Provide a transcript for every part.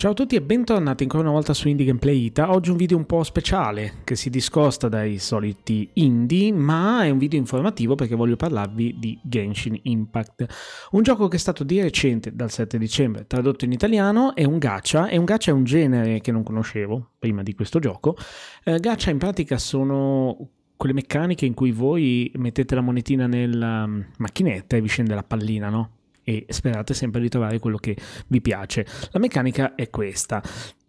Ciao a tutti e bentornati ancora una volta su Indie Gameplay Ita. Oggi un video un po' speciale che si discosta dai soliti indie, ma è un video informativo perché voglio parlarvi di Genshin Impact, un gioco che è stato di recente, dal 7 dicembre, tradotto in italiano, è un gacha, e un gacha è un genere che non conoscevo prima di questo gioco. Eh, gacha in pratica sono quelle meccaniche in cui voi mettete la monetina nella mm, macchinetta e vi scende la pallina, no? e sperate sempre di trovare quello che vi piace. La meccanica è questa.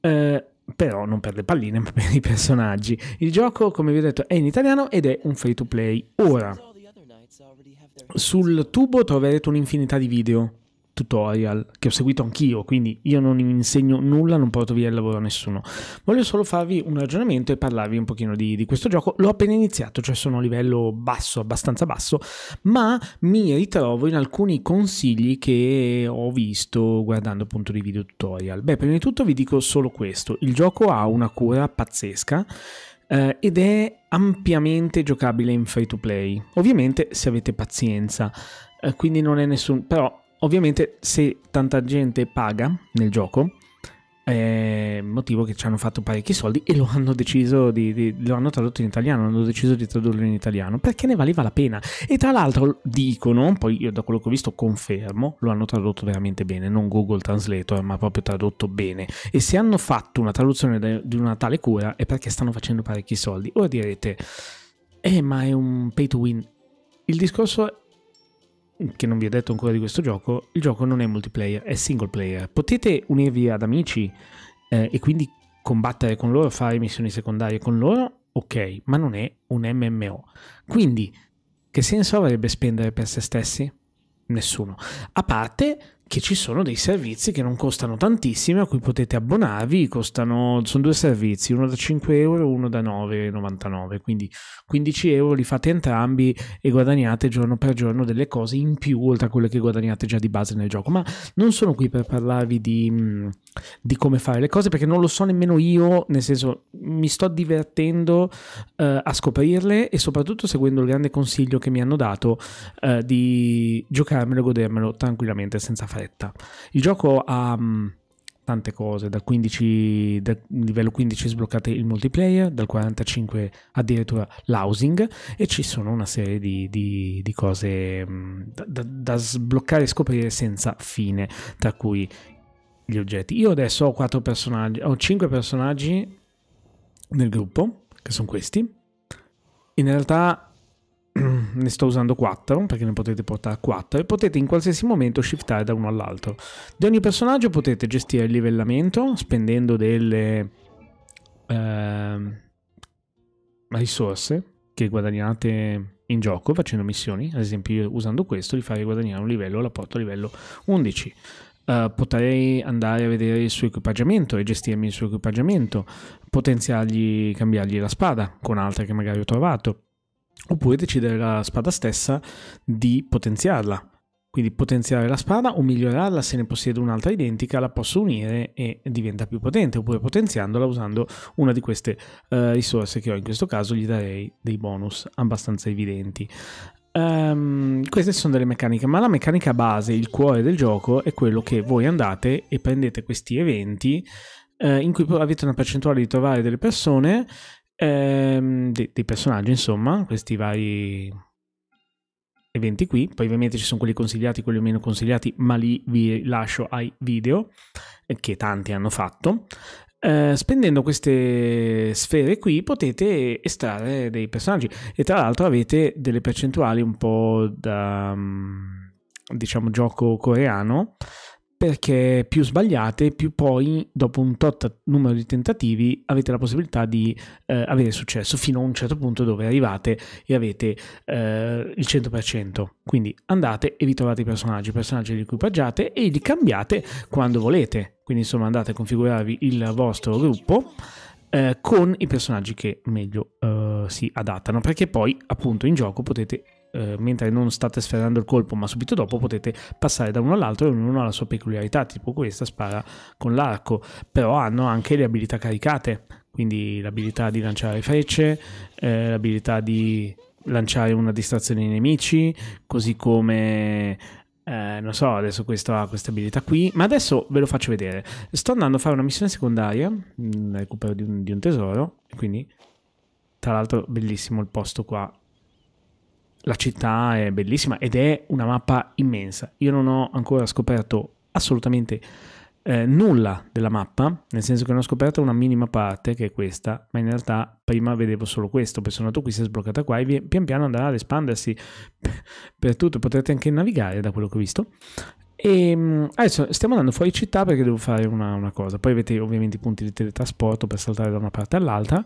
Eh, però non per le palline, ma per i personaggi. Il gioco, come vi ho detto, è in italiano ed è un free to play. Ora, sul tubo troverete un'infinità di video tutorial che ho seguito anch'io, quindi io non insegno nulla, non porto via il lavoro a nessuno. Voglio solo farvi un ragionamento e parlarvi un pochino di, di questo gioco. L'ho appena iniziato, cioè sono a livello basso, abbastanza basso, ma mi ritrovo in alcuni consigli che ho visto guardando appunto dei video tutorial. Beh, prima di tutto vi dico solo questo, il gioco ha una cura pazzesca eh, ed è ampiamente giocabile in free to play. Ovviamente se avete pazienza, eh, quindi non è nessun... però Ovviamente se tanta gente paga nel gioco, eh, motivo che ci hanno fatto parecchi soldi e lo hanno deciso di, di, lo hanno tradotto in italiano, hanno deciso di tradurlo in italiano perché ne valeva la pena. E tra l'altro dicono, poi io da quello che ho visto confermo, lo hanno tradotto veramente bene, non Google Translator, eh, ma proprio tradotto bene. E se hanno fatto una traduzione di una tale cura è perché stanno facendo parecchi soldi. Ora direte, eh, ma è un pay to win. Il discorso che non vi ho detto ancora di questo gioco, il gioco non è multiplayer, è single player. Potete unirvi ad amici eh, e quindi combattere con loro, fare missioni secondarie con loro, ok, ma non è un MMO. Quindi, che senso avrebbe spendere per se stessi? Nessuno. A parte che ci sono dei servizi che non costano tantissimo, a cui potete abbonarvi, costano, sono due servizi, uno da 5 euro e uno da 9,99, quindi 15 euro li fate entrambi e guadagnate giorno per giorno delle cose in più oltre a quelle che guadagnate già di base nel gioco, ma non sono qui per parlarvi di, mm, di come fare le cose perché non lo so nemmeno io, nel senso mi sto divertendo eh, a scoprirle e soprattutto seguendo il grande consiglio che mi hanno dato eh, di giocarmelo e godermelo tranquillamente senza fare fretta. Il gioco ha mm, tante cose, dal, 15, dal livello 15 sbloccate il multiplayer, dal 45 addirittura l'housing e ci sono una serie di, di, di cose mm, da, da sbloccare e scoprire senza fine, tra cui gli oggetti. Io adesso ho 4 personaggi, ho 5 personaggi nel gruppo, che sono questi. In realtà ne sto usando 4 perché ne potete portare 4 e potete in qualsiasi momento shiftare da uno all'altro. Di ogni personaggio potete gestire il livellamento spendendo delle eh, risorse che guadagnate in gioco facendo missioni, ad esempio io usando questo, di fare guadagnare un livello, la porto a livello 11. Uh, eh, potrei andare a vedere il suo equipaggiamento e gestirmi il suo equipaggiamento, potenziargli, cambiargli la spada con altre che magari ho trovato, oppure decidere la spada stessa di potenziarla. Quindi potenziare la spada o migliorarla se ne possiede un'altra identica, la posso unire e diventa più potente, oppure potenziandola usando una di queste uh, risorse che ho in questo caso gli darei dei bonus abbastanza evidenti. Um, queste sono delle meccaniche, ma la meccanica base, il cuore del gioco, è quello che voi andate e prendete questi eventi uh, in cui avete una percentuale di trovare delle persone ehm, dei, dei personaggi, insomma, questi vari eventi qui. Poi ovviamente ci sono quelli consigliati, quelli meno consigliati, ma lì vi lascio ai video eh, che tanti hanno fatto. Eh, spendendo queste sfere qui potete estrarre dei personaggi e tra l'altro avete delle percentuali un po' da mm, diciamo gioco coreano perché più sbagliate, più poi dopo un tot numero di tentativi avete la possibilità di eh, avere successo fino a un certo punto dove arrivate e avete eh, il 100%. Quindi andate e vi trovate i personaggi, i personaggi li equipaggiate e li cambiate quando volete. Quindi insomma andate a configurarvi il vostro gruppo eh, con i personaggi che meglio eh, si adattano perché poi appunto in gioco potete eh, mentre non state sferrando il colpo, ma subito dopo potete passare da uno all'altro e ognuno ha la sua peculiarità, tipo questa spara con l'arco, però hanno anche le abilità caricate, quindi l'abilità di lanciare frecce, eh, l'abilità di lanciare una distrazione ai nemici, così come eh, non so, adesso questo ha questa abilità qui, ma adesso ve lo faccio vedere. Sto andando a fare una missione secondaria, mm, recupero di un, di un tesoro, quindi tra l'altro bellissimo il posto qua la città è bellissima ed è una mappa immensa. Io non ho ancora scoperto assolutamente eh, nulla della mappa, nel senso che non ho scoperto una minima parte che è questa, ma in realtà prima vedevo solo questo, poi sono andato qui, si è sbloccata qua e pian piano andrà ad espandersi per tutto, potrete anche navigare da quello che ho visto. E ehm, adesso stiamo andando fuori città perché devo fare una, una cosa. Poi avete ovviamente i punti di teletrasporto per saltare da una parte all'altra.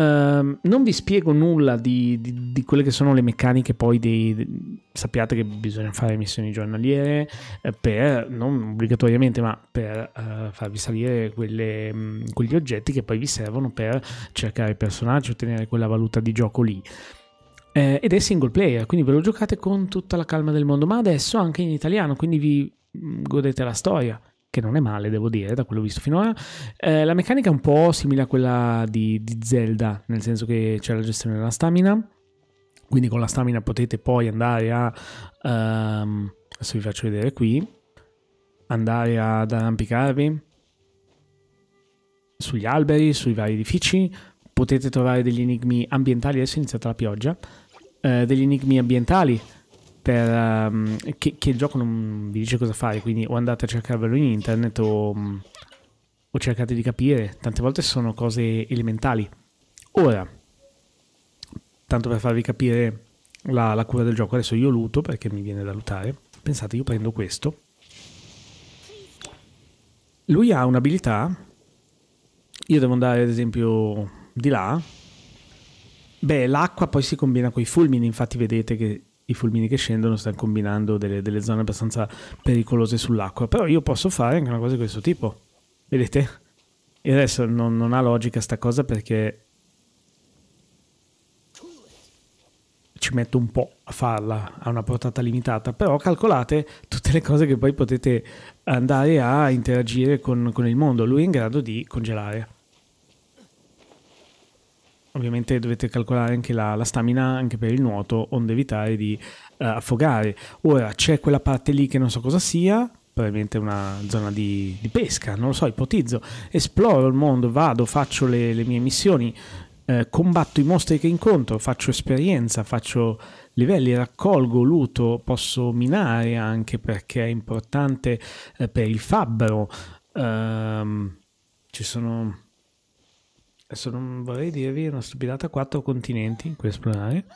Ehm, non vi spiego nulla di, di, di, quelle che sono le meccaniche poi dei, de, sappiate che bisogna fare missioni giornaliere eh, per, non obbligatoriamente, ma per uh, farvi salire quelle, mh, mm, quegli oggetti che poi vi servono per cercare personaggi, ottenere quella valuta di gioco lì. Eh, ed è single player, quindi ve lo giocate con tutta la calma del mondo, ma adesso anche in italiano, quindi vi mm, godete la storia che non è male, devo dire, da quello visto finora. Eh, la meccanica è un po' simile a quella di, di Zelda, nel senso che c'è la gestione della stamina, quindi con la stamina potete poi andare a... Um, adesso vi faccio vedere qui, andare ad arrampicarvi sugli alberi, sui vari edifici, potete trovare degli enigmi ambientali, adesso è iniziata la pioggia, eh, degli enigmi ambientali per, um, che, che, il gioco non vi dice cosa fare, quindi o andate a cercarvelo in internet o, um, o cercate di capire, tante volte sono cose elementali. Ora, tanto per farvi capire la, la cura del gioco, adesso io luto perché mi viene da lutare, pensate io prendo questo, lui ha un'abilità. Io devo andare ad esempio di là. Beh, l'acqua poi si combina con i fulmini, infatti vedete che i fulmini che scendono stanno combinando delle, delle zone abbastanza pericolose sull'acqua. Però io posso fare anche una cosa di questo tipo. Vedete? E adesso non, non ha logica sta cosa perché ci metto un po' a farla, ha una portata limitata, però calcolate tutte le cose che poi potete andare a interagire con, con il mondo, lui è in grado di congelare. Ovviamente dovete calcolare anche la, la stamina anche per il nuoto, onde evitare di uh, affogare. Ora c'è quella parte lì che non so cosa sia, probabilmente una zona di, di, pesca, non lo so, ipotizzo. Esploro il mondo, vado, faccio le, le mie missioni, eh, combatto i mostri che incontro, faccio esperienza, faccio livelli, raccolgo luto, posso minare anche perché è importante eh, per il fabbro. Um, ci sono Adesso non vorrei dirvi una stupidata, quattro continenti in cui esplorare.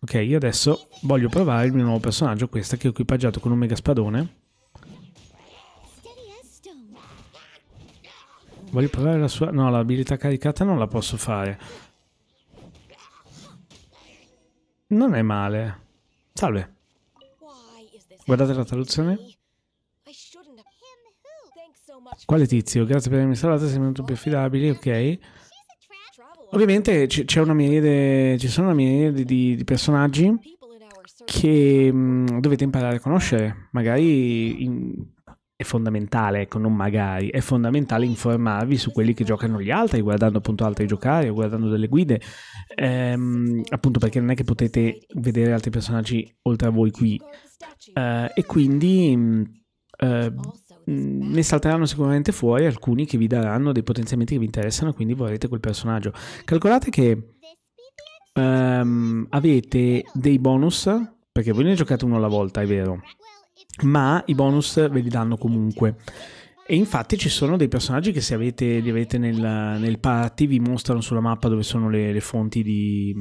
Ok, io adesso voglio provare il mio nuovo personaggio, questa che ho equipaggiato con un mega spadone. Voglio provare la sua... No, l'abilità caricata non la posso fare. Non è male. Salve. Guardate la traduzione. Quale tizio? Grazie per avermi salvato, sei venuto più affidabili, ok. Ovviamente c'è una miriade, ci sono una miriade di, di, personaggi che mh, mm, dovete imparare a conoscere. Magari in, è fondamentale, ecco, non magari, è fondamentale informarvi su quelli che giocano gli altri, guardando appunto altri giocare, o guardando delle guide, ehm, appunto perché non è che potete vedere altri personaggi oltre a voi qui. Eh, e quindi... Mh, mm, eh, Mm, ne salteranno sicuramente fuori alcuni che vi daranno dei potenziamenti che vi interessano, quindi vorrete quel personaggio. Calcolate che um, avete dei bonus, perché voi ne giocate uno alla volta, è vero, ma i bonus ve li danno comunque. E infatti ci sono dei personaggi che se avete, li avete nel, nel party vi mostrano sulla mappa dove sono le, le fonti di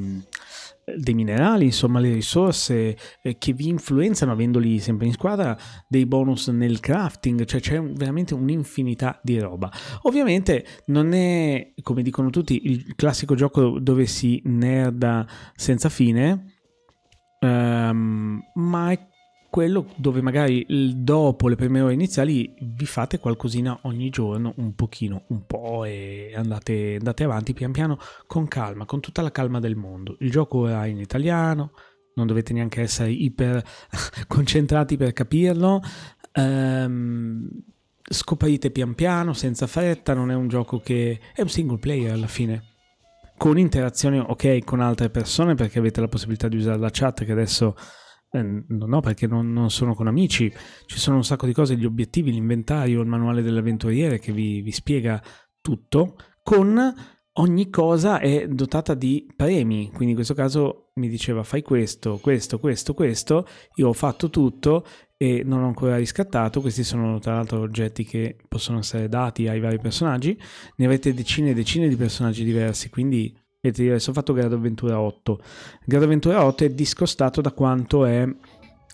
dei minerali, insomma le risorse eh, che vi influenzano avendoli sempre in squadra, dei bonus nel crafting, cioè c'è veramente un'infinità di roba. Ovviamente non è, come dicono tutti, il classico gioco dove si nerda senza fine, um, ma è quello dove magari dopo le prime ore iniziali vi fate qualcosina ogni giorno, un pochino, un po' e andate, andate avanti pian piano con calma, con tutta la calma del mondo. Il gioco ora è in italiano, non dovete neanche essere iper concentrati per capirlo. Um, scoprite pian piano, senza fretta, non è un gioco che è un single player alla fine. Con interazione ok con altre persone perché avete la possibilità di usare la chat che adesso eh, no, perché non, non, sono con amici. Ci sono un sacco di cose, gli obiettivi, l'inventario, il manuale dell'avventuriere che vi, vi spiega tutto, con ogni cosa è dotata di premi. Quindi in questo caso mi diceva fai questo, questo, questo, questo. Io ho fatto tutto e non ho ancora riscattato. Questi sono tra l'altro oggetti che possono essere dati ai vari personaggi. Ne avete decine e decine di personaggi diversi, quindi e ti adesso ho fatto Grado Avventura 8. Grado Avventura 8 è discostato da quanto è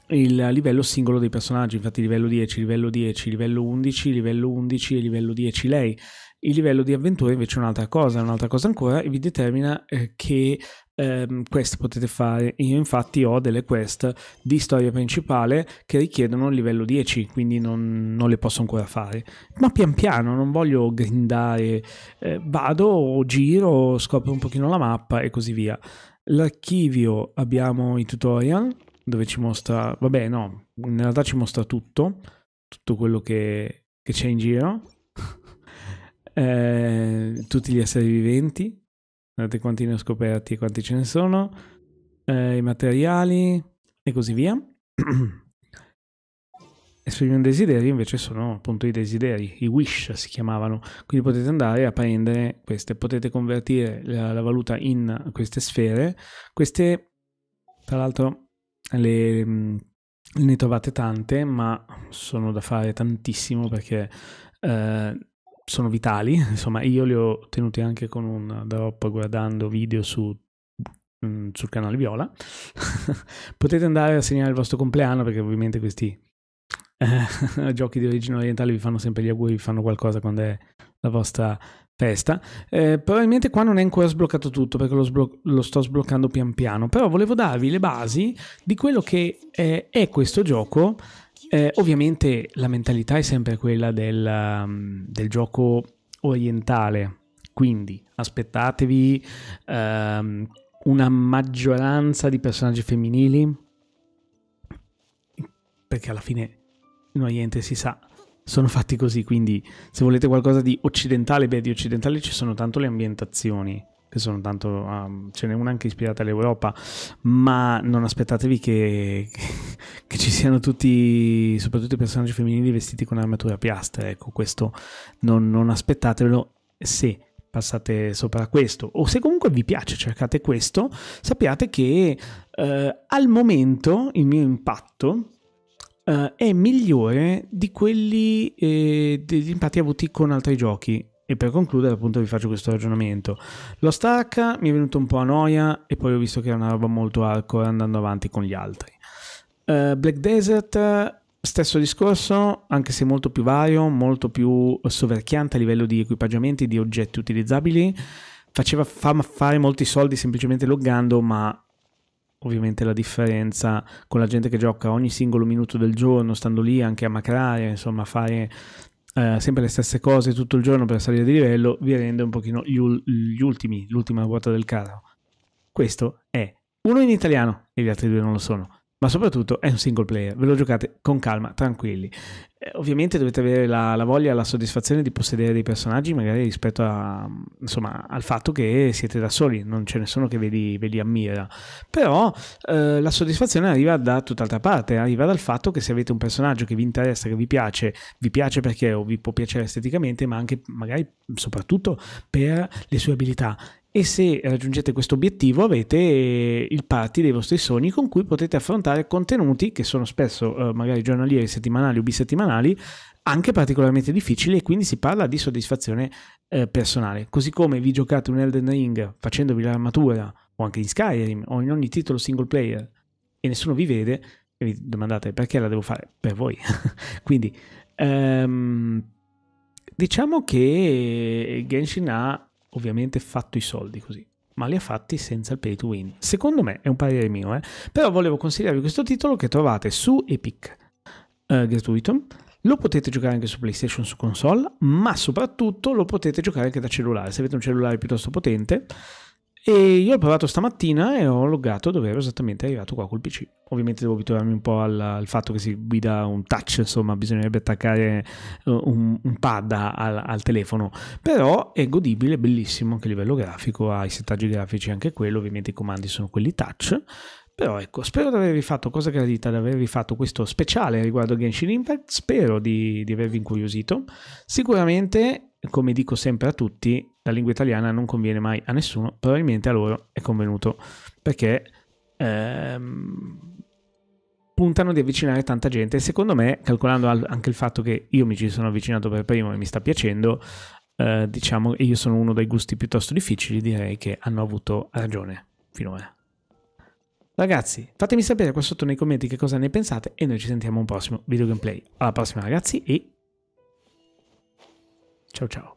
il livello singolo dei personaggi, infatti livello 10, livello 10, livello 11, livello 11 e livello 10 lei, il livello di avventura invece è un'altra cosa, è un'altra cosa ancora e vi determina eh, che ehm, quest potete fare. Io infatti ho delle quest di storia principale che richiedono il livello 10, quindi non, non le posso ancora fare. Ma pian piano, non voglio grindare, eh, vado, giro, scopro un pochino la mappa e così via. L'archivio abbiamo i tutorial dove ci mostra, vabbè no, in realtà ci mostra tutto, tutto quello che, che c'è in giro eh, tutti gli esseri viventi, guardate quanti ne ho scoperti e quanti ce ne sono, eh, i materiali e così via. Esprimi un desiderio invece sono appunto i desideri, i wish si chiamavano, quindi potete andare a prendere queste, potete convertire la, la valuta in queste sfere, queste tra l'altro le, ne trovate tante ma sono da fare tantissimo perché eh, sono vitali, insomma io li ho tenuti anche con un drop guardando video su, mh, mm, sul canale Viola. Potete andare a segnare il vostro compleanno perché ovviamente questi eh, giochi di origine orientale vi fanno sempre gli auguri, vi fanno qualcosa quando è la vostra festa. Eh, probabilmente qua non è ancora sbloccato tutto perché lo, sblo- lo, sto sbloccando pian piano, però volevo darvi le basi di quello che eh, è questo gioco eh, ovviamente la mentalità è sempre quella del, um, del gioco orientale, quindi aspettatevi ehm, una maggioranza di personaggi femminili, perché alla fine in Oriente si sa, sono fatti così, quindi se volete qualcosa di occidentale, beh di occidentale ci sono tanto le ambientazioni, che sono tanto um, ce n'è una anche ispirata all'Europa ma non aspettatevi che, che, ci siano tutti soprattutto i personaggi femminili vestiti con armatura a piastre ecco questo non, non aspettatevelo se passate sopra questo o se comunque vi piace cercate questo sappiate che eh, al momento il mio impatto eh, è migliore di quelli eh, degli impatti avuti con altri giochi e per concludere, appunto, vi faccio questo ragionamento. Lo stack mi è venuto un po' a noia e poi ho visto che era una roba molto hardcore andando avanti con gli altri. Uh, Black Desert, stesso discorso, anche se molto più vario, molto più soverchiante a livello di equipaggiamenti, di oggetti utilizzabili. Faceva fa- fare molti soldi semplicemente loggando, ma ovviamente la differenza con la gente che gioca ogni singolo minuto del giorno, stando lì anche a macrare, insomma, fare eh, sempre le stesse cose tutto il giorno per salire di livello vi rende un pochino gli, ul- gli ultimi, l'ultima ruota del carro. Questo è uno in italiano e gli altri due non lo sono ma soprattutto è un single player, ve lo giocate con calma, tranquilli. Eh, ovviamente dovete avere la, la voglia e la soddisfazione di possedere dei personaggi, magari rispetto a, insomma, al fatto che siete da soli, non c'è nessuno che ve li, ve li ammira. Però eh, la soddisfazione arriva da tutt'altra parte, arriva dal fatto che se avete un personaggio che vi interessa, che vi piace, vi piace perché o vi può piacere esteticamente, ma anche magari soprattutto per le sue abilità e se raggiungete questo obiettivo avete eh, il party dei vostri sogni con cui potete affrontare contenuti che sono spesso eh, magari giornalieri, settimanali o bisettimanali, anche particolarmente difficili e quindi si parla di soddisfazione eh, personale. Così come vi giocate un Elden Ring facendovi l'armatura o anche in Skyrim o in ogni titolo single player e nessuno vi vede, e vi domandate perché la devo fare per voi. quindi... Um, diciamo che Genshin ha ovviamente fatto i soldi così, ma li ha fatti senza il pay to win. Secondo me è un parere mio, eh? però volevo consigliarvi questo titolo che trovate su Epic eh, gratuito. Lo potete giocare anche su PlayStation, su console, ma soprattutto lo potete giocare anche da cellulare. Se avete un cellulare piuttosto potente, e io ho provato stamattina e ho loggato dove ero esattamente arrivato qua col PC. Ovviamente devo abituarmi un po' al, al fatto che si guida un touch, insomma, bisognerebbe attaccare eh, un, un pad al, al, telefono. Però è godibile, bellissimo anche a livello grafico, ha i settaggi grafici anche quello, ovviamente i comandi sono quelli touch. Però ecco, spero di avervi fatto cosa gradita, di avervi fatto questo speciale riguardo Genshin Impact, spero di, di avervi incuriosito. Sicuramente, come dico sempre a tutti, la lingua italiana non conviene mai a nessuno, probabilmente a loro è convenuto perché ehm, puntano di avvicinare tanta gente. Secondo me, calcolando anche il fatto che io mi ci sono avvicinato per primo e mi sta piacendo, eh, diciamo che io sono uno dei gusti piuttosto difficili, direi che hanno avuto ragione finora. Ragazzi, fatemi sapere qua sotto nei commenti che cosa ne pensate e noi ci sentiamo un prossimo video gameplay. Alla prossima ragazzi e ciao ciao.